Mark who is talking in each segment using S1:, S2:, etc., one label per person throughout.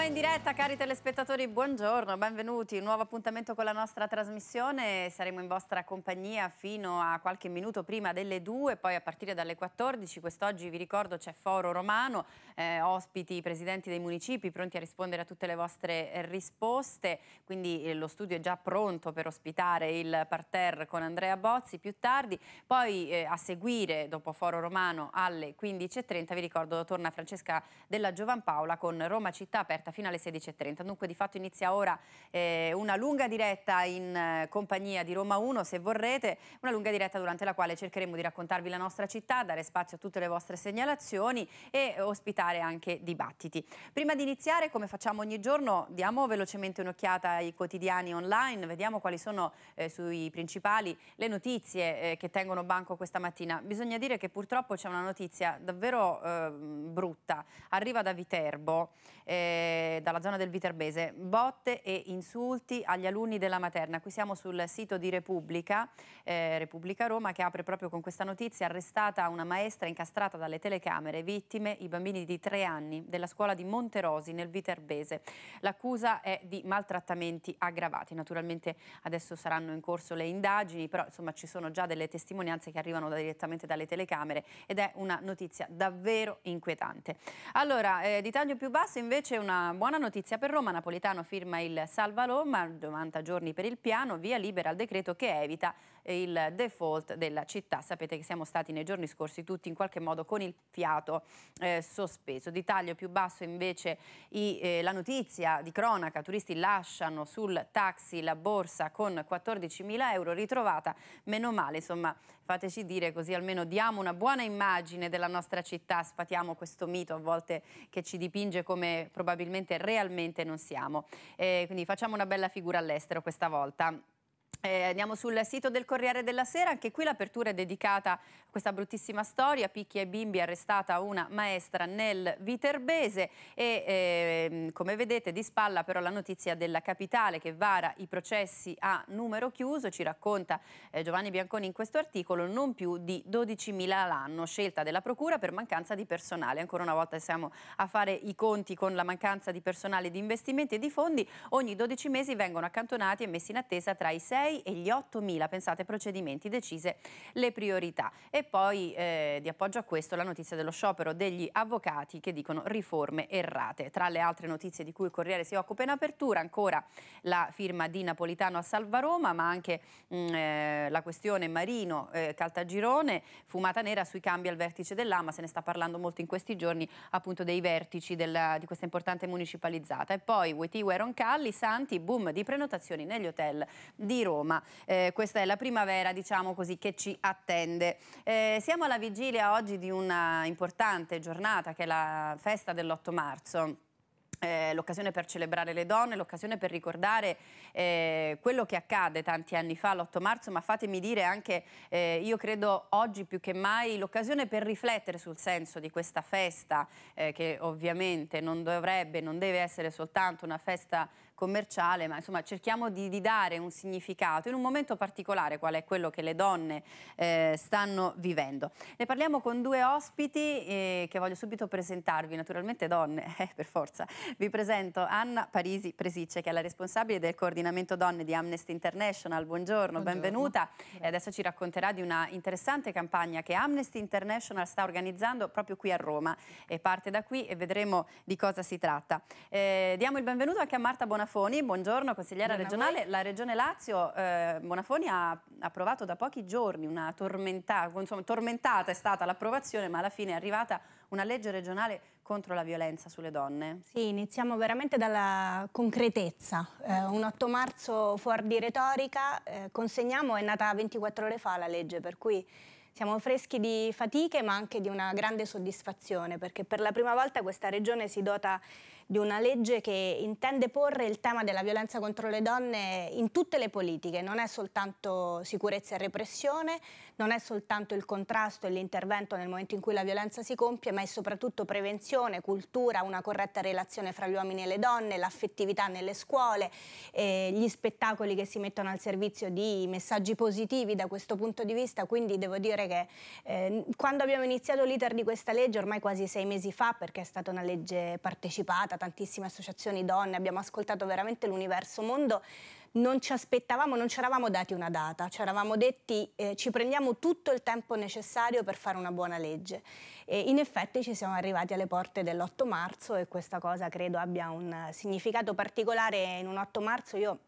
S1: Siamo in diretta, cari telespettatori, buongiorno, benvenuti. Un nuovo appuntamento con la nostra trasmissione. Saremo in vostra compagnia fino a qualche minuto prima delle 2, poi a partire dalle 14. Quest'oggi, vi ricordo, c'è Foro Romano, eh, ospiti, presidenti dei municipi, pronti a rispondere a tutte le vostre eh, risposte. Quindi eh, lo studio è già pronto per ospitare il parterre con Andrea Bozzi più tardi. Poi eh, a seguire, dopo Foro Romano, alle 15.30, vi ricordo, torna Francesca della Giovanpaola con Roma Città Aperta diretta fino alle 16.30. Dunque di fatto inizia ora eh, una lunga diretta in eh, compagnia di Roma 1, se vorrete, una lunga diretta durante la quale cercheremo di raccontarvi la nostra città, dare spazio a tutte le vostre segnalazioni e ospitare anche dibattiti. Prima di iniziare, come facciamo ogni giorno, diamo velocemente un'occhiata ai quotidiani online, vediamo quali sono eh, sui principali le notizie eh, che tengono banco questa mattina. Bisogna dire che purtroppo c'è una notizia davvero eh, brutta, arriva da Viterbo. Eh, eh, dalla zona del Viterbese, botte e insulti agli alunni della materna. Qui siamo sul sito di Repubblica, eh, Repubblica Roma, che apre proprio con questa notizia, arrestata una maestra incastrata dalle telecamere, vittime i bambini di tre anni della scuola di Monterosi nel Viterbese. L'accusa è di maltrattamenti aggravati. Naturalmente adesso saranno in corso le indagini, però insomma ci sono già delle testimonianze che arrivano da, direttamente dalle telecamere ed è una notizia davvero inquietante. Allora, eh, di taglio più basso invece una buona notizia per Roma, Napolitano firma il Salva Roma, 90 giorni per il piano, via libera al decreto che evita eh, il default della città. Sapete che siamo stati nei giorni scorsi tutti in qualche modo con il fiato eh, sospeso. Di taglio più basso invece i, eh, la notizia di cronaca, turisti lasciano sul taxi la borsa con 14.000 euro ritrovata, meno male insomma Fateci dire così almeno diamo una buona immagine della nostra città, sfatiamo questo mito a volte che ci dipinge come probabilmente realmente non siamo. Eh, quindi facciamo una bella figura all'estero questa volta. Eh, andiamo sul sito del Corriere della Sera, anche qui l'apertura è dedicata questa bruttissima storia, picchi ai bimbi arrestata una maestra nel Viterbese e eh, come vedete di spalla però la notizia della capitale che vara i processi a numero chiuso, ci racconta eh, Giovanni Bianconi in questo articolo, non più di 12.000 all'anno, scelta della procura per mancanza di personale. Ancora una volta siamo a fare i conti con la mancanza di personale di investimenti e di fondi, ogni 12 mesi vengono accantonati e messi in attesa tra i 6 e gli 8.000, pensate, procedimenti decise le priorità. E e poi eh, di appoggio a questo la notizia dello sciopero degli avvocati che dicono riforme errate. Tra le altre notizie di cui il Corriere si occupa in apertura, ancora la firma di Napolitano a Salva Roma, ma anche mh, mm, eh, la questione Marino eh, Caltagirone, fumata nera sui cambi al vertice dell'AMA, se ne sta parlando molto in questi giorni appunto dei vertici della, di questa importante municipalizzata. E poi WT Weron Calli, Santi, boom di prenotazioni negli hotel di Roma. Eh, questa è la primavera, diciamo così, che ci attende. Eh, siamo alla vigilia oggi di una importante giornata che è la festa dell'8 marzo. Eh, l'occasione per celebrare le donne, l'occasione per ricordare eh, quello che accade tanti anni fa, l'8 marzo, ma fatemi dire anche, eh, io credo oggi più che mai, l'occasione per riflettere sul senso di questa festa, eh, che ovviamente non dovrebbe, non deve essere soltanto una festa commerciale, ma insomma cerchiamo di, di dare un significato in un momento particolare qual è quello che le donne eh, stanno vivendo. Ne parliamo con due ospiti eh, che voglio subito presentarvi, naturalmente donne, eh, per forza. Vi presento Anna Parisi Presicce che è la responsabile del coordinamento donne di Amnesty International. Buongiorno, Buongiorno. benvenuta. Buongiorno. adesso ci racconterà di una interessante campagna che Amnesty International sta organizzando proprio qui a Roma e parte da qui e vedremo di cosa si tratta. Eh, diamo il benvenuto anche a Marta Bonafede Bonafoni, buongiorno consigliera buongiorno regionale. La Regione Lazio, eh, Bonafoni ha approvato da pochi giorni una tormentata, insomma, tormentata è stata l'approvazione, ma alla fine è arrivata una legge regionale contro la violenza sulle donne?
S2: Sì, iniziamo veramente dalla concretezza. Eh, un 8 marzo fuori di retorica, eh, consegniamo, è nata 24 ore fa la legge, per cui siamo freschi di fatiche ma anche di una grande soddisfazione perché per la prima volta questa regione si dota di una legge che intende porre il tema della violenza contro le donne in tutte le politiche, non è soltanto sicurezza e repressione, non è soltanto il contrasto e l'intervento nel momento in cui la violenza si compie, ma è soprattutto prevenzione, cultura, una corretta relazione fra gli uomini e le donne, l'affettività nelle scuole, eh, gli spettacoli che si mettono al servizio di messaggi positivi da questo punto di vista. Quindi devo dire che eh, quando abbiamo iniziato l'iter di questa legge, ormai quasi sei mesi fa, perché è stata una legge partecipata, tantissime associazioni donne, abbiamo ascoltato veramente l'universo mondo, non ci aspettavamo, non ci eravamo dati una data, ci eravamo detti eh, ci prendiamo tutto il tempo necessario per fare una buona legge. E in effetti ci siamo arrivati alle porte dell'8 marzo e questa cosa credo abbia un significato particolare. In un 8 marzo io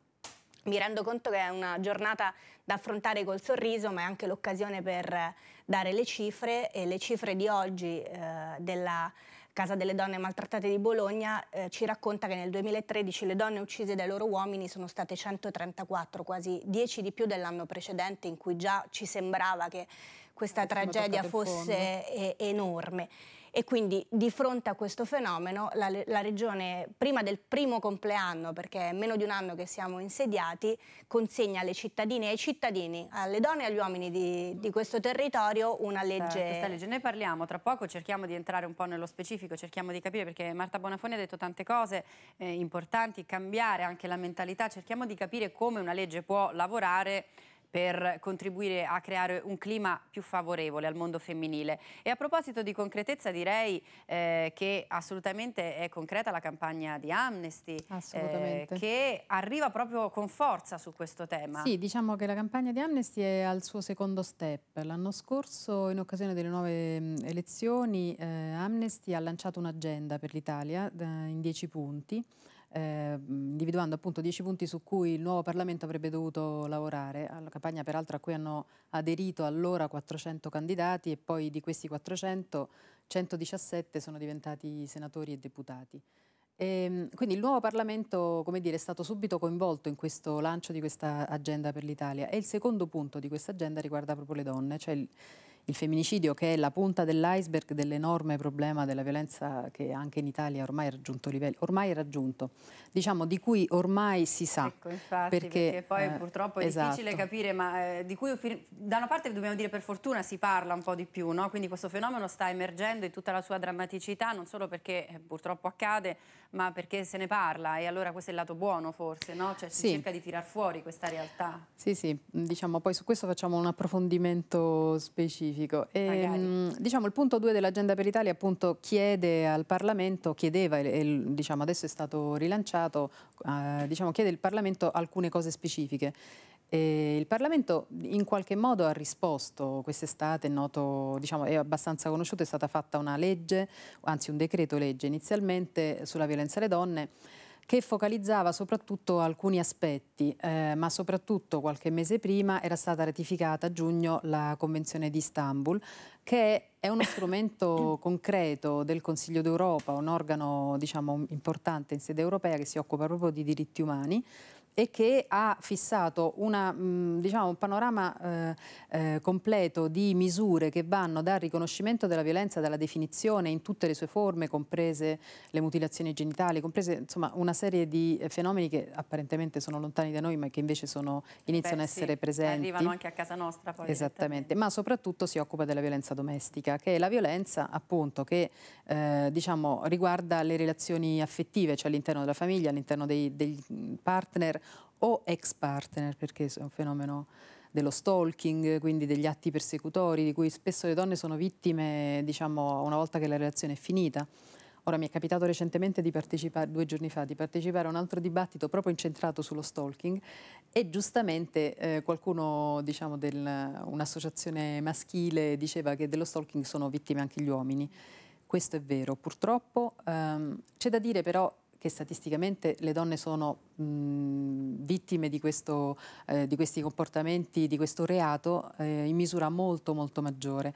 S2: mi rendo conto che è una giornata da affrontare col sorriso, ma è anche l'occasione per dare le cifre e le cifre di oggi eh, della Casa delle Donne Maltrattate di Bologna, eh, ci racconta che nel 2013 le donne uccise dai loro uomini sono state 134, quasi 10 di più dell'anno precedente, in cui già ci sembrava che questa tragedia fosse eh, enorme e quindi di fronte a questo fenomeno la, la regione prima del primo compleanno, perché è meno di un anno che siamo insediati, consegna alle cittadine e ai cittadini, alle donne e agli uomini di, di questo territorio una certo, legge. questa legge.
S1: Ne parliamo tra poco, cerchiamo di entrare un po' nello specifico, cerchiamo di capire perché Marta Bonafoni ha detto tante cose eh, importanti, cambiare anche la mentalità, cerchiamo di capire come una legge può lavorare per contribuire a creare un clima più favorevole al mondo femminile. E a proposito di concretezza direi eh, che assolutamente è concreta la campagna di Amnesty eh, che arriva proprio con forza su questo tema. Sì,
S3: diciamo che la campagna di Amnesty è al suo secondo step. L'anno scorso in occasione delle nuove mm, elezioni eh, Amnesty ha lanciato un'agenda per l'Italia eh, in dieci punti eh, individuando appunto 10 punti su cui il nuovo Parlamento avrebbe dovuto lavorare, alla campagna peraltro a cui hanno aderito allora 400 candidati e poi di questi 400 117 sono diventati senatori e deputati. E, ehm, quindi il nuovo Parlamento come dire, è stato subito coinvolto in questo lancio di questa agenda per l'Italia e il secondo punto di questa agenda riguarda proprio le donne, cioè il, il femminicidio che è la punta dell'iceberg dell'enorme problema della violenza che anche in Italia ormai è raggiunto livello, ormai è raggiunto, diciamo di cui ormai si sa. Ecco,
S1: infatti, perché, perché poi eh, purtroppo è esatto. difficile capire, ma eh, di cui da una parte dobbiamo dire per fortuna si parla un po' di più, no? quindi questo fenomeno sta emergendo in tutta la sua drammaticità, non solo perché eh, purtroppo accade, ma perché se ne parla e allora questo è il lato buono forse, no? cioè si sì. cerca di tirar fuori questa realtà.
S3: Sì, sì, diciamo poi su questo facciamo un approfondimento specifico specifico. E, ehm, diciamo, il punto 2 dell'agenda per l'Italia appunto chiede al Parlamento, chiedeva e, diciamo, adesso è stato rilanciato, eh, diciamo, chiede al Parlamento alcune cose specifiche. E il Parlamento in qualche modo ha risposto quest'estate, noto, diciamo, è abbastanza conosciuto, è stata fatta una legge, anzi un decreto legge inizialmente sulla violenza alle donne che focalizzava soprattutto alcuni aspetti, eh, ma soprattutto qualche mese prima era stata ratificata a giugno la Convenzione di Istanbul, che è uno strumento concreto del Consiglio d'Europa, un organo diciamo, importante in sede europea che si occupa proprio di diritti umani e che ha fissato una, mm, diciamo, un panorama eh, eh, completo di misure che vanno dal riconoscimento della violenza, dalla definizione in tutte le sue forme, comprese le mutilazioni genitali, comprese insomma, una serie di eh, fenomeni che apparentemente sono lontani da noi ma che invece sono, iniziano Beh, sì, ad essere presenti. Arrivano anche
S1: a casa nostra poi. Esattamente,
S3: ma soprattutto si occupa della violenza domestica, che è la violenza appunto che eh, diciamo, riguarda le relazioni affettive, cioè all'interno della famiglia, all'interno dei, dei mm, partner, o ex partner, perché è un fenomeno dello stalking, quindi degli atti persecutori, di cui spesso le donne sono vittime, diciamo, una volta che la relazione è finita. Ora mi è capitato recentemente di partecipare, due giorni fa, di partecipare a un altro dibattito proprio incentrato sullo stalking e giustamente eh, qualcuno, diciamo, di un'associazione maschile diceva che dello stalking sono vittime anche gli uomini. Questo è vero, purtroppo. Ehm, c'è da dire però che statisticamente le donne sono mh, vittime di, questo, eh, di, questi comportamenti, di questo reato eh, in misura molto molto maggiore.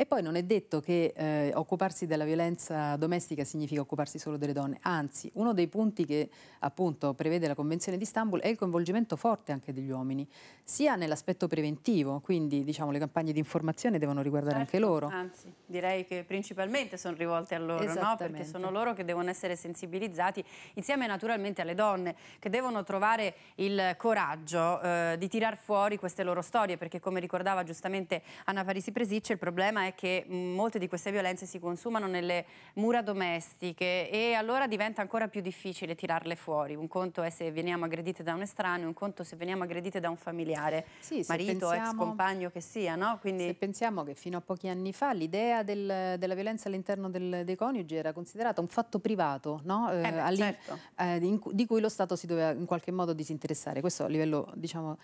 S3: E poi non è detto che eh, occuparsi della violenza domestica significa occuparsi solo delle donne, anzi uno dei punti che appunto prevede la Convenzione di Istanbul è il coinvolgimento forte anche degli uomini, sia nell'aspetto preventivo, quindi diciamo le campagne di informazione devono riguardare certo, anche loro.
S1: Anzi, direi che principalmente sono rivolte a loro, no? perché sono loro che devono essere sensibilizzati insieme naturalmente alle donne, che devono trovare il coraggio eh, di tirar fuori queste loro storie, perché come ricordava giustamente Anna Parisi Presicce, il problema è che molte di queste violenze si consumano nelle mura domestiche e allora diventa ancora più difficile tirarle fuori. Un conto è se veniamo aggredite da un estraneo, un conto se
S3: veniamo aggredite da un familiare, sì, marito, pensiamo, ex compagno che sia. No? Quindi... Se pensiamo che fino a pochi anni fa l'idea del, della violenza all'interno dei coniugi era considerata un fatto privato, no? eh, eh, certo. eh, in, di cui lo Stato si doveva in qualche modo disinteressare. Questo a livello diciamo,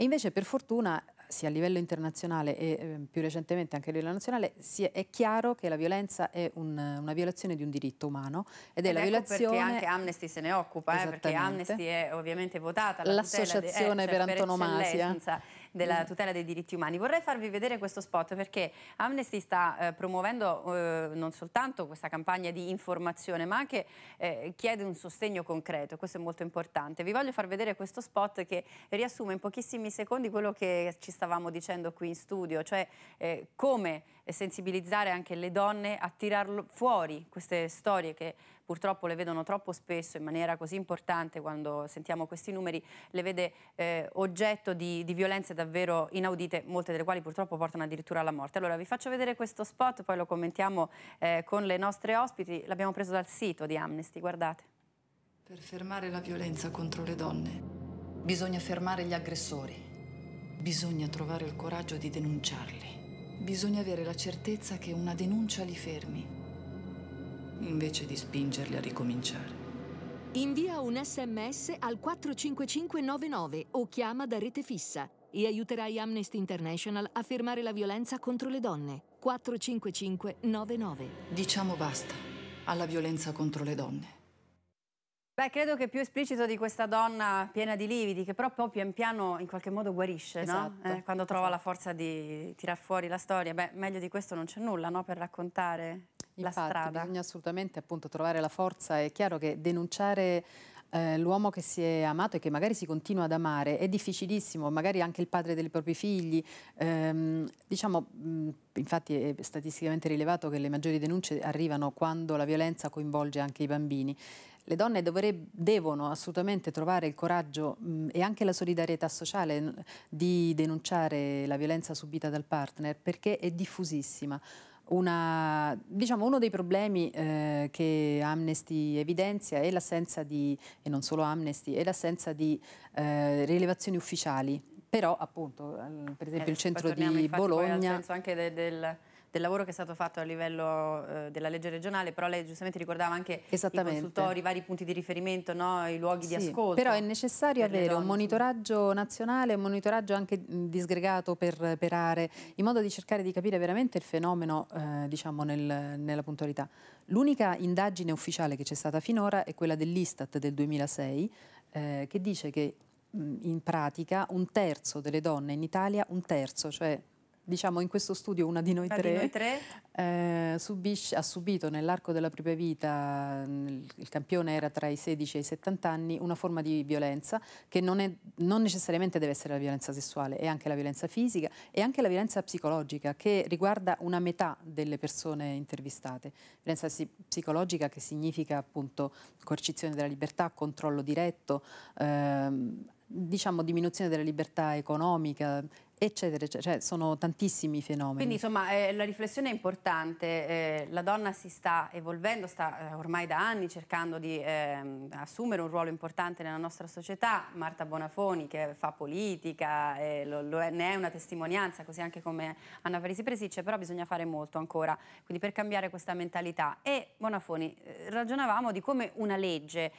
S3: e invece per fortuna sia a livello internazionale e ehm, più recentemente anche a livello nazionale, è, chiaro che la violenza è un, una violazione di un diritto umano ed è ed la ecco violazione... perché anche
S1: Amnesty se ne occupa, eh, perché Amnesty è ovviamente votata eh, l'associazione la eh, cioè, per antonomasia. Per della mm. tutela dei diritti umani. Vorrei farvi vedere questo spot perché Amnesty sta eh, promuovendo eh, non soltanto questa campagna di informazione ma anche eh, chiede un sostegno concreto, questo è molto importante. Vi voglio far vedere questo spot che riassume in pochissimi secondi quello che ci stavamo dicendo qui in studio, cioè eh, come sensibilizzare anche le donne a tirar fuori queste storie che purtroppo le vedono troppo spesso in maniera così importante quando sentiamo questi numeri, le vede eh, oggetto di, di violenze davvero inaudite, molte delle quali purtroppo portano addirittura alla morte. Allora vi faccio vedere questo spot, poi lo commentiamo eh, con le nostre ospiti, l'abbiamo preso dal sito di Amnesty, guardate. Per fermare la violenza contro le donne bisogna fermare gli aggressori, bisogna trovare il coraggio di denunciarli, bisogna avere la certezza che una denuncia li fermi
S3: invece di spingerli a ricominciare. Invia un sms al 45599 o chiama da rete fissa e aiuterai Amnesty International a fermare la violenza contro le donne. 45599. Diciamo basta
S1: alla violenza contro le donne. Beh, credo che più esplicito di questa donna piena di lividi, che però
S3: poi pian piano in
S1: qualche modo guarisce, esatto. no? eh, quando trova esatto. la forza di tirar fuori la storia. Beh, meglio di questo non c'è nulla, no? Per raccontare
S3: Infatti, la strada. Bisogna assolutamente appunto, trovare la forza. È chiaro che denunciare eh, l'uomo che si è amato e che magari si continua ad amare è difficilissimo, magari anche il padre dei propri figli. Ehm, diciamo, infatti è statisticamente rilevato che le maggiori denunce arrivano quando la violenza coinvolge anche i bambini. Le donne devono assolutamente trovare il coraggio mh, e anche la solidarietà sociale di denunciare la violenza subita dal partner perché è diffusissima. Una, diciamo, uno dei problemi eh, che Amnesty evidenzia è l'assenza di, e non solo Amnesty, è l'assenza di eh, rilevazioni ufficiali. Però appunto, eh, per esempio eh, il centro di Bologna... Poi al senso
S1: anche del, del del lavoro che è stato fatto a livello eh, della legge regionale, però lei giustamente ricordava anche i consultori, i vari punti di riferimento, no? i luoghi sì, di ascolto. Però è
S3: necessario avere un monitoraggio nazionale, un monitoraggio anche disgregato per, per aree, in modo di cercare di capire veramente il fenomeno eh, diciamo nel, nella puntualità. L'unica indagine ufficiale che c'è stata finora è quella dell'Istat del 2006, eh, che dice che in pratica un terzo delle donne in Italia, un terzo, cioè diciamo in questo studio una di noi una tre, di noi tre. Eh, subisce, ha subito nell'arco della propria vita, il campione era tra i 16 e i 70 anni, una forma di violenza che non, è, non necessariamente deve essere la violenza sessuale, è anche la violenza fisica e anche la violenza psicologica che riguarda una metà delle persone intervistate. Violenza psicologica che significa appunto coercizione della libertà, controllo diretto. Ehm, diciamo diminuzione della libertà economica eccetera, eccetera. Cioè, sono tantissimi fenomeni. Quindi insomma
S1: eh, la riflessione è importante, eh, la donna si sta evolvendo, sta eh, ormai da anni cercando di ehm, assumere un ruolo importante nella nostra società, Marta Bonafoni che fa politica, eh, lo, lo è, ne è una testimonianza, così anche come Anna Parisi Presicce, però bisogna fare molto ancora, quindi per cambiare questa mentalità. E Bonafoni, eh, ragionavamo di come una legge,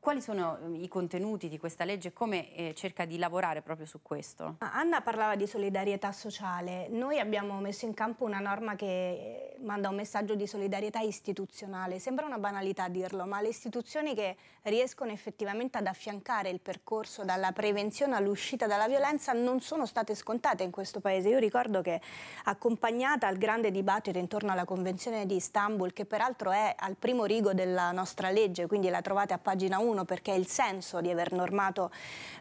S1: quali sono i contenuti di questa legge e come eh, cerca di lavorare proprio su questo?
S2: Anna parlava di di solidarietà sociale. Noi abbiamo messo in campo una norma che eh, manda un messaggio di solidarietà istituzionale. Sembra una banalità dirlo, ma le istituzioni che riescono effettivamente ad affiancare il percorso dalla prevenzione all'uscita dalla violenza non sono state scontate in questo Paese. Io ricordo che accompagnata al grande dibattito intorno alla Convenzione di Istanbul, che peraltro è al primo rigo della nostra legge, quindi la trovate a pagina 1 perché è il senso di aver normato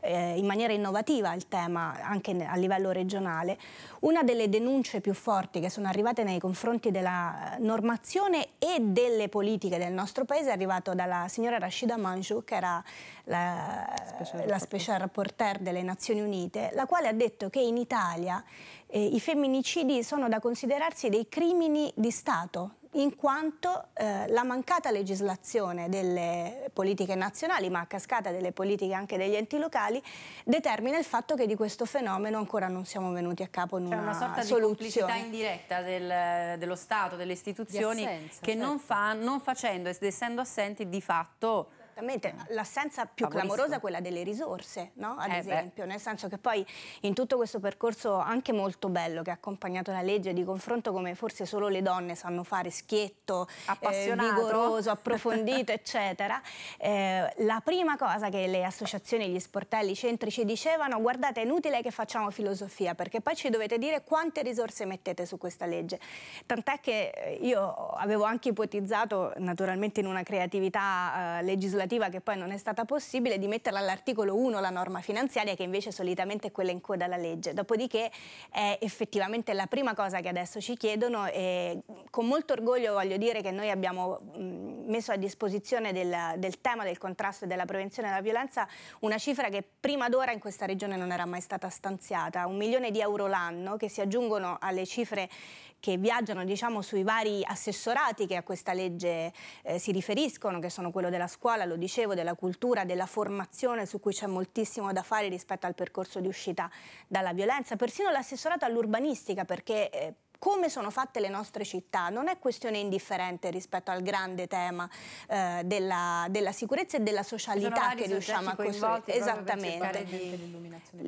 S2: eh, in maniera innovativa il tema anche a livello livello regionale. Una delle denunce più forti che sono arrivate nei confronti della eh, normazione e delle politiche del nostro paese è arrivata dalla signora Rashida Manjou, che era la special, la special rapporteur delle Nazioni Unite, la quale ha detto che in Italia eh, i femminicidi sono da considerarsi dei crimini di Stato, in quanto eh, la mancata legislazione delle politiche nazionali, ma a cascata delle politiche anche degli enti locali, determina il fatto che di questo fenomeno ancora non siamo venuti a capo in una una sorta soluzione. di complicità
S1: indiretta del, dello Stato, delle istituzioni, assenza, che certo. non, fa, non facendo ed essendo assenti di fatto Esattamente, eh. l'assenza più Favorisco. clamorosa è quella delle risorse, no? ad eh esempio,
S2: beh. nel senso che poi in tutto questo percorso anche molto bello che ha accompagnato la legge di confronto come forse solo le donne sanno fare schietto, eh, vigoroso, approfondito, eccetera, eh, la prima cosa che le associazioni, gli sportelli, i centri ci dicevano guardate è inutile che facciamo filosofia perché poi ci dovete dire quante risorse mettete su questa legge, tant'è che eh, io avevo anche ipotizzato naturalmente in una creatività eh, legislativa alternativa che poi non è stata possibile, di metterla all'articolo 1 la norma finanziaria che invece solitamente è quella in coda alla legge. Dopodiché è effettivamente la prima cosa che adesso ci chiedono e con molto orgoglio voglio dire che noi abbiamo mh, messo a disposizione del, del tema del contrasto e della prevenzione della violenza una cifra che prima d'ora in questa regione non era mai stata stanziata, un milione di euro l'anno che si aggiungono alle cifre che viaggiano diciamo, sui vari assessorati che a questa legge eh, si riferiscono, che sono quello della scuola, lo dicevo, della cultura, della formazione, su cui c'è moltissimo da fare rispetto al percorso di uscita dalla violenza, persino l'assessorato all'urbanistica, perché eh, come sono fatte le nostre città non è questione indifferente rispetto al grande tema eh, della, della, sicurezza e della socialità che riusciamo a costruire. Esattamente.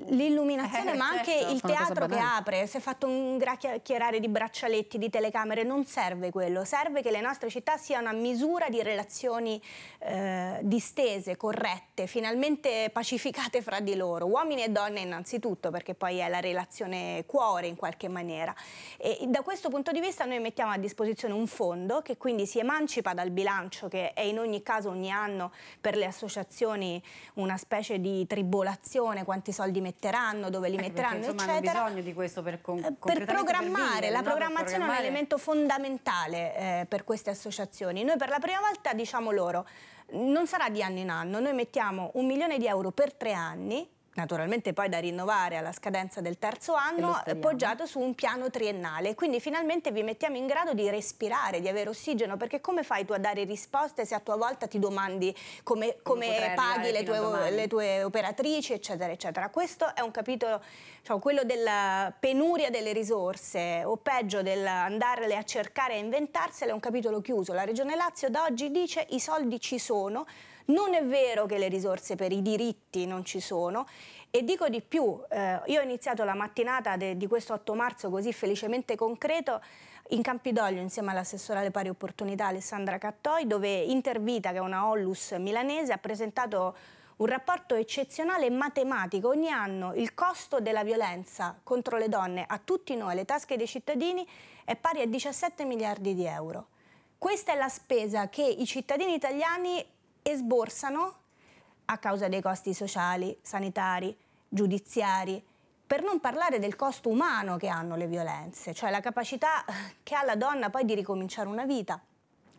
S2: L'illuminazione, eh, ma certo. anche il teatro che apre, si è fatto un chiacchierare di braccialetti, di telecamere, non serve quello, serve che le nostre città siano a misura di relazioni eh, distese, corrette, finalmente pacificate fra di loro, uomini e donne innanzitutto, perché poi è la relazione cuore in qualche maniera. E da questo punto di vista noi mettiamo a disposizione un fondo che quindi si emancipa dal bilancio che è in ogni caso ogni anno per le associazioni una specie di tribolazione, quanti soldi metteranno, dove li eh, metteranno, perché, insomma, eccetera. Hanno
S1: bisogno di questo per, con- eh, per programmare, per la no? programmazione programmare... è un
S2: elemento fondamentale eh, per queste associazioni. Noi per la prima volta diciamo loro non sarà di anno in anno, noi mettiamo un milione di euro per tre anni naturalmente poi da rinnovare alla scadenza del terzo anno, poggiato su un piano triennale. Quindi finalmente vi mettiamo in grado di respirare, di avere ossigeno, perché come fai tu a dare risposte se a tua volta ti domandi come, come, come paghi le tue, le tue, operatrici, eccetera, eccetera. Questo è un capitolo, cioè, quello della penuria delle risorse, o peggio dell'andarle a cercare e inventarsele, è un capitolo chiuso. La Regione Lazio da oggi dice i soldi ci sono, non è vero che le risorse per i diritti non ci sono e dico di più, eh, io ho iniziato la mattinata de, di questo 8 marzo così felicemente concreto in Campidoglio insieme all'assessore alle pari opportunità Alessandra Cattoi dove Intervita, che è una Ollus milanese, ha presentato un rapporto eccezionale e matematico. Ogni anno il costo della violenza contro le donne a tutti noi, le tasche dei cittadini, è pari a 17 miliardi di euro. Questa è la spesa che i cittadini italiani esborsano a causa dei costi sociali, sanitari, giudiziari, per non parlare del costo umano che hanno le violenze, cioè la capacità che ha la donna poi di ricominciare una vita.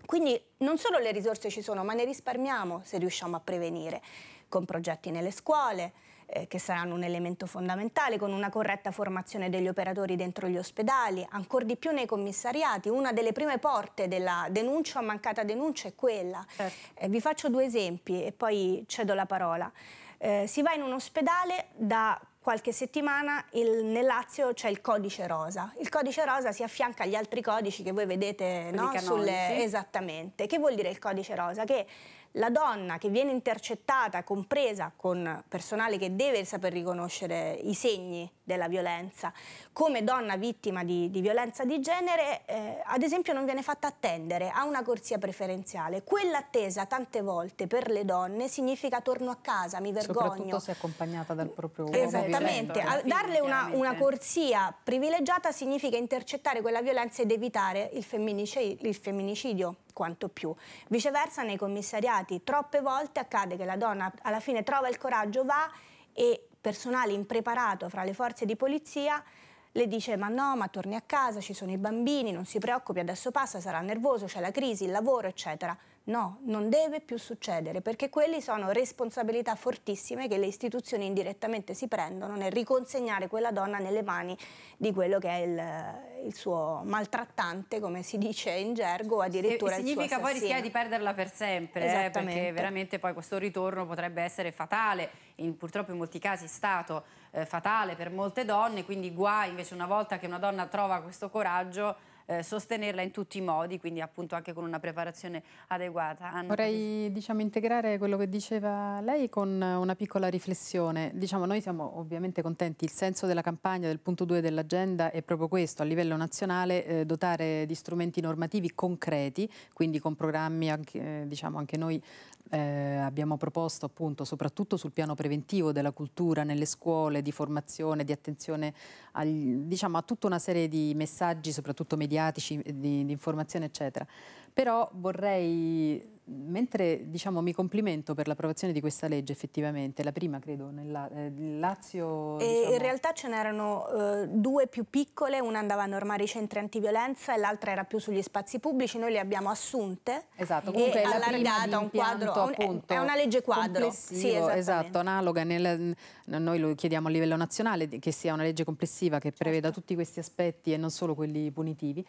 S2: Quindi non solo le risorse ci sono, ma ne risparmiamo se riusciamo a prevenire, con progetti nelle scuole, eh, che saranno un elemento fondamentale, con una corretta formazione degli operatori dentro gli ospedali, ancora di più nei commissariati. Una delle prime porte della denuncia o mancata denuncia è quella. Certo. Eh, vi faccio due esempi e poi cedo la parola. Eh, si va in un ospedale da qualche settimana il, nel Lazio c'è il codice rosa. Il codice rosa si affianca agli altri codici che voi vedete no? Sulle, esattamente. Che vuol dire il codice rosa? Che la donna che viene intercettata, compresa con personale che deve saper riconoscere i segni della violenza, come donna vittima di, di violenza di genere, eh, ad esempio non viene fatta attendere, ha una corsia preferenziale. Quell'attesa tante volte per le donne significa torno a casa, mi vergogno. Soprattutto se
S3: accompagnata dal proprio uomo Esattamente, violento, darle una, una,
S2: corsia privilegiata significa intercettare quella violenza ed evitare il il femminicidio quanto più. Viceversa nei commissariati troppe volte accade che la donna alla fine trova il coraggio, va e personale impreparato fra le forze di polizia le dice ma no, ma torni a casa, ci sono i bambini, non si preoccupi, adesso passa, sarà nervoso, c'è la crisi, il lavoro, eccetera. No, non deve più succedere perché quelli sono responsabilità fortissime che le istituzioni indirettamente si prendono nel riconsegnare quella donna nelle mani di quello che è il, il suo maltrattante, come si dice in gergo, addirittura il si, Significa poi rischiare di
S1: perderla per sempre, eh, perché veramente poi questo ritorno potrebbe essere fatale, in, purtroppo in molti casi è stato eh, fatale per molte donne, quindi guai invece una volta che una donna trova questo coraggio eh, sostenerla in tutti i modi, quindi appunto anche con una preparazione adeguata. Anna, Vorrei
S3: diciamo, integrare quello che diceva lei con una piccola riflessione. Diciamo, noi siamo ovviamente contenti, il senso della campagna del punto 2 dell'agenda è proprio questo, a livello nazionale eh, dotare di strumenti normativi concreti, quindi con programmi anche, eh, diciamo, anche noi eh, abbiamo proposto appunto soprattutto sul piano preventivo della cultura nelle scuole, di formazione, di attenzione agli, diciamo, a tutta una serie di messaggi soprattutto mediatici mediatici, eh, di, di informazione, eccetera però vorrei mentre diciamo, mi complimento per l'approvazione di questa legge effettivamente, la prima credo nel eh, Lazio...
S2: Diciamo... In realtà ce n'erano eh, due più piccole, una andava a normare i centri antiviolenza e l'altra era più sugli spazi pubblici, noi le abbiamo assunte esatto, comunque e è allargata a un quadro, appunto, è una legge quadro. Sì, esatto,
S3: analoga, nel, noi lo chiediamo a livello nazionale che sia una legge complessiva che certo. preveda certo. tutti questi aspetti e non solo quelli punitivi.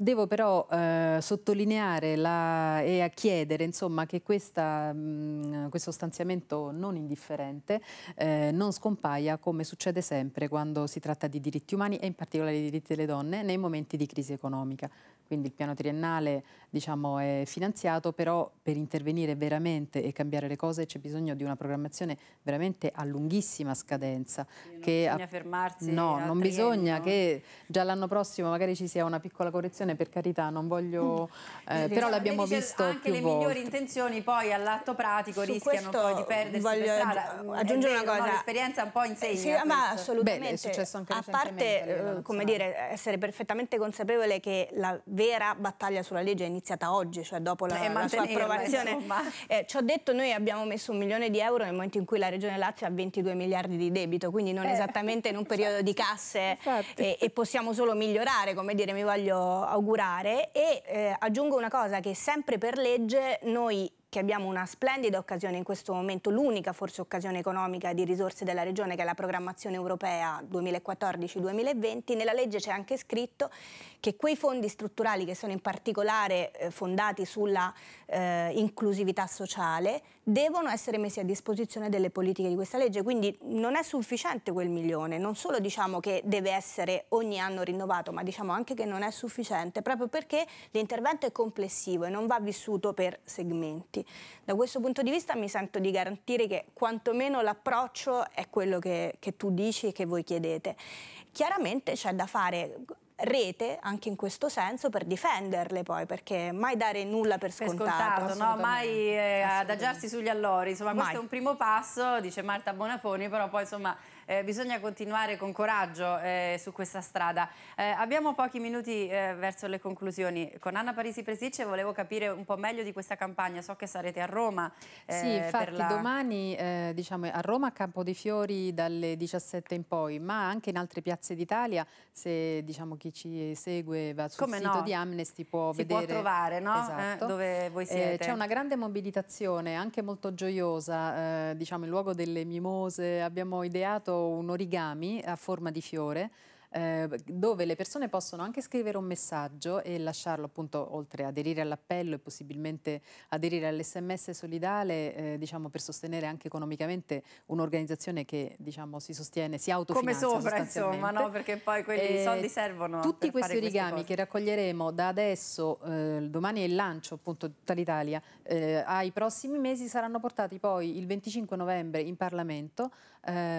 S3: Devo però eh, sottolineare la, e a chiedere insomma, che questa, mh, questo stanziamento non indifferente eh, non scompaia come succede sempre quando si tratta di diritti umani e in particolare di diritti delle donne nei momenti di crisi economica. Quindi il piano triennale diciamo, è finanziato, però per intervenire veramente e cambiare le cose c'è bisogno di una programmazione veramente a lunghissima scadenza. Non bisogna a...
S1: fermarsi. No, non bisogna
S3: anni, no? che già l'anno prossimo magari ci sia una piccola correzione attenzione per carità, non voglio... Mm. Eh, però l'abbiamo visto anche le volte. migliori
S1: intenzioni poi all'atto pratico Su rischiano poi di perdersi voglio per strada. Mm, aggiungere una cosa. No, l'esperienza un po' eh, insegna.
S2: Sì, ma assolutamente. Beh, è successo anche a parte, eh, come dire, essere perfettamente consapevole che la vera battaglia sulla legge è iniziata oggi, cioè dopo la, eh, la sua approvazione. Eh, ci ho detto, noi abbiamo messo un milione di euro nel momento in cui la Regione Lazio ha 22 miliardi di debito, quindi non esattamente in un esatto. periodo di casse esatto. e, e possiamo solo migliorare, come dire, mi voglio augurare e eh, aggiungo una cosa che sempre per legge noi che abbiamo una splendida occasione in questo momento, l'unica forse occasione economica di risorse della regione che è la programmazione europea 2014-2020, nella legge c'è anche scritto che quei fondi strutturali che sono in particolare eh, fondati sulla eh, inclusività sociale devono essere messi a disposizione delle politiche di questa legge, quindi non è sufficiente quel milione, non solo diciamo che deve essere ogni anno rinnovato, ma diciamo anche che non è sufficiente proprio perché l'intervento è complessivo e non va vissuto per segmenti. Da questo punto di vista mi sento di garantire che quantomeno l'approccio è quello che, che tu dici e che voi chiedete. Chiaramente c'è da fare rete anche in questo senso per difenderle poi, perché mai dare nulla per scontato. Per scontato no? mai eh, adagiarsi sugli
S1: allori, insomma mai. questo è un primo passo, dice Marta Bonafoni, però poi insomma eh, bisogna continuare con coraggio eh, su questa strada. Eh, abbiamo pochi minuti eh, verso le conclusioni. Con Anna Parisi Presicce volevo capire un po' meglio di questa campagna. So che sarete a Roma. Eh, sì, infatti la...
S3: domani eh, diciamo, a Roma a Campo dei Fiori dalle 17 in poi, ma anche in altre piazze d'Italia, se diciamo, chi ci segue va sul Come sito no? di Amnesty può si vedere. Si può trovare, no? Esatto. dove voi siete. c'è una grande mobilitazione, anche molto gioiosa, diciamo in luogo delle mimose abbiamo ideato un origami a forma di fiore eh, dove le persone possono anche scrivere un messaggio e lasciarlo appunto oltre aderire all'appello e possibilmente aderire all'SMS solidale eh, diciamo per sostenere anche economicamente un'organizzazione che diciamo si sostiene, si autofinanzia Come sopra insomma, no? perché
S1: poi quelli eh, soldi servono Tutti questi origami
S3: che raccoglieremo da adesso, eh, domani è il lancio appunto di tutta l'Italia, eh, ai prossimi mesi saranno portati poi il 25 novembre in Parlamento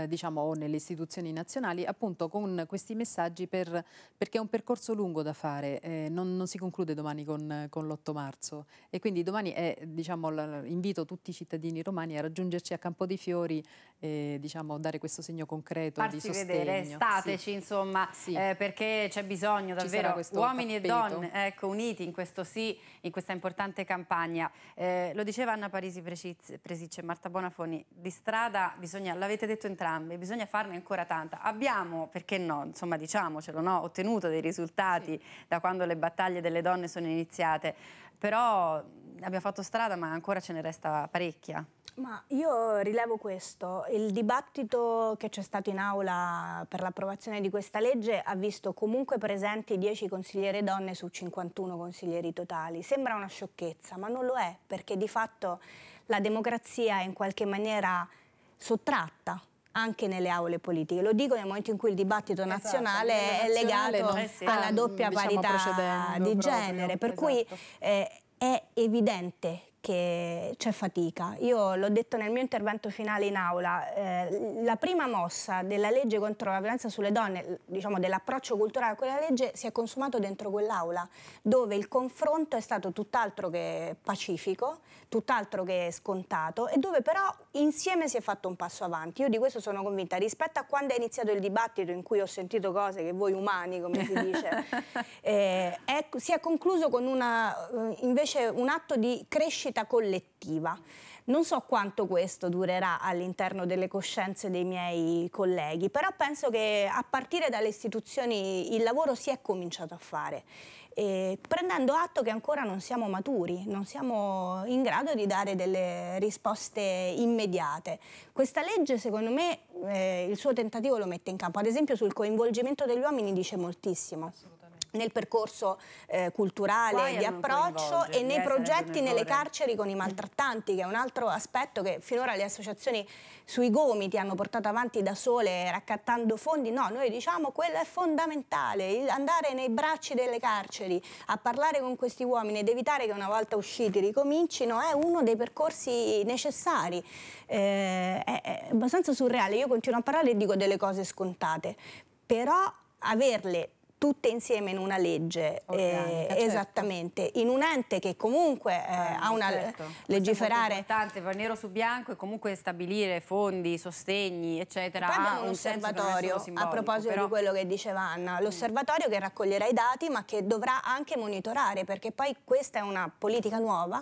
S3: diciamo o nelle istituzioni nazionali appunto con questi messaggi per, perché è un percorso lungo da fare, eh, non, non, si conclude domani con, con l'8 marzo e quindi domani è, diciamo, invito tutti i cittadini romani a raggiungerci a Campo dei Fiori e diciamo, dare questo segno concreto Farsi di sostegno. vedere, stateci sì.
S1: insomma sì. Eh, perché c'è bisogno davvero uomini tappeto. e donne ecco, uniti in questo sì, in questa importante campagna. Eh, lo diceva Anna Parisi Presicce e Marta Bonafoni, di strada bisogna, l'avete detto entrambi, bisogna farne ancora tanta. Abbiamo, perché no, insomma insomma diciamocelo, no? ottenuto dei risultati sì. da quando le battaglie delle donne sono iniziate, però abbiamo fatto strada ma ancora ce ne resta parecchia.
S2: Ma io rilevo questo, il dibattito che c'è stato in aula per l'approvazione di questa legge ha visto comunque presenti 10 consigliere donne su 51 consiglieri totali. Sembra una sciocchezza, ma non lo è, perché di fatto la democrazia è in qualche maniera sottratta anche nelle aule politiche. Lo dico nel momento in cui il dibattito esatto, nazionale è legato eh, eh sì, alla doppia diciamo parità di genere, per esatto. cui eh, è evidente che c'è fatica. Io l'ho detto nel mio intervento finale in aula, eh, la prima mossa della legge contro la violenza sulle donne, diciamo dell'approccio culturale a quella legge, si è consumato dentro quell'aula, dove il confronto è stato tutt'altro che pacifico, tutt'altro che scontato e dove però insieme si è fatto un passo avanti. Io di questo sono convinta rispetto a quando è iniziato il dibattito in cui ho sentito cose che voi umani, come si dice, eh, è, si è concluso con una, eh, invece un atto di crescita collettiva. Non so quanto questo durerà all'interno delle coscienze dei miei colleghi, però penso che a partire dalle istituzioni il lavoro si è cominciato a fare prendendo atto che ancora non siamo maturi, non siamo in grado di dare delle risposte immediate. Questa legge secondo me eh, il suo tentativo lo mette in campo, ad esempio sul coinvolgimento degli uomini dice moltissimo nel percorso eh, culturale Quai di approccio e nei progetti nelle carceri con i maltrattanti, che è un altro aspetto che finora le associazioni sui gomiti hanno portato avanti da sole raccattando fondi. No, noi diciamo quello è fondamentale, andare nei bracci delle carceri a parlare con questi uomini ed evitare che una volta usciti ricomincino è uno dei percorsi necessari. Eh, è, è abbastanza surreale, io continuo a parlare e dico delle cose scontate, però averle tutte insieme in una legge, Organica, eh, certo. esattamente, in un ente che comunque eh, ah, ha una certo. legiferare... È
S1: importante, va nero su bianco e comunque stabilire fondi, sostegni, eccetera. E poi abbiamo un, un osservatorio, a proposito però... di
S2: quello che diceva Anna, mm. l'osservatorio mm. che raccoglierà i dati ma che dovrà anche monitorare, perché poi questa è una politica nuova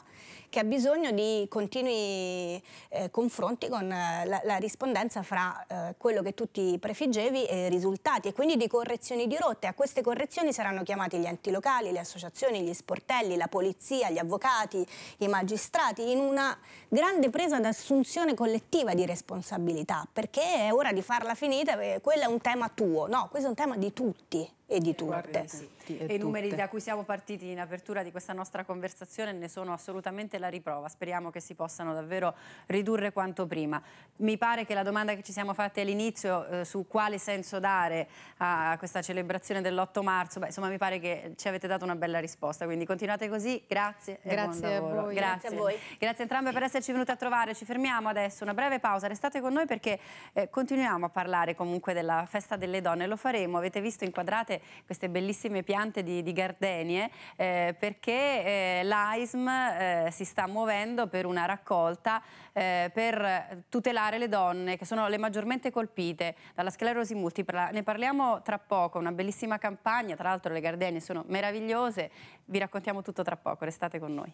S2: che ha bisogno di continui eh, confronti con eh, la, la, rispondenza fra eh, quello che tu ti prefiggevi e i risultati e quindi di correzioni di rotte. A queste correzioni saranno chiamati gli enti locali, le associazioni, gli sportelli, la polizia, gli avvocati, i magistrati in una grande presa d'assunzione collettiva di responsabilità perché è ora di farla finita, eh, quello è un tema tuo, no, questo è un tema di tutti e di eh, tutte. Guarda, sì tutti e, e i numeri da
S1: cui siamo partiti in apertura di questa nostra conversazione ne sono assolutamente la riprova. Speriamo che si possano davvero ridurre quanto prima. Mi pare che la domanda che ci siamo fatte all'inizio eh, su quale senso dare a questa celebrazione dell'8 marzo, beh, insomma mi pare che ci avete dato una bella risposta, quindi continuate così, grazie grazie a, grazie. grazie a voi. Grazie. a entrambe per esserci venute a trovare, ci fermiamo adesso, una breve pausa, restate con noi perché eh, continuiamo a parlare comunque della festa delle donne, lo faremo, avete visto inquadrate queste bellissime piante piante di, di gardenie eh, perché eh, l'AISM eh, si sta muovendo per una raccolta eh, per tutelare le donne che sono le maggiormente colpite dalla sclerosi multipla. Ne parliamo tra poco, una bellissima campagna, tra l'altro le gardenie sono meravigliose, vi raccontiamo tutto tra poco, restate con noi.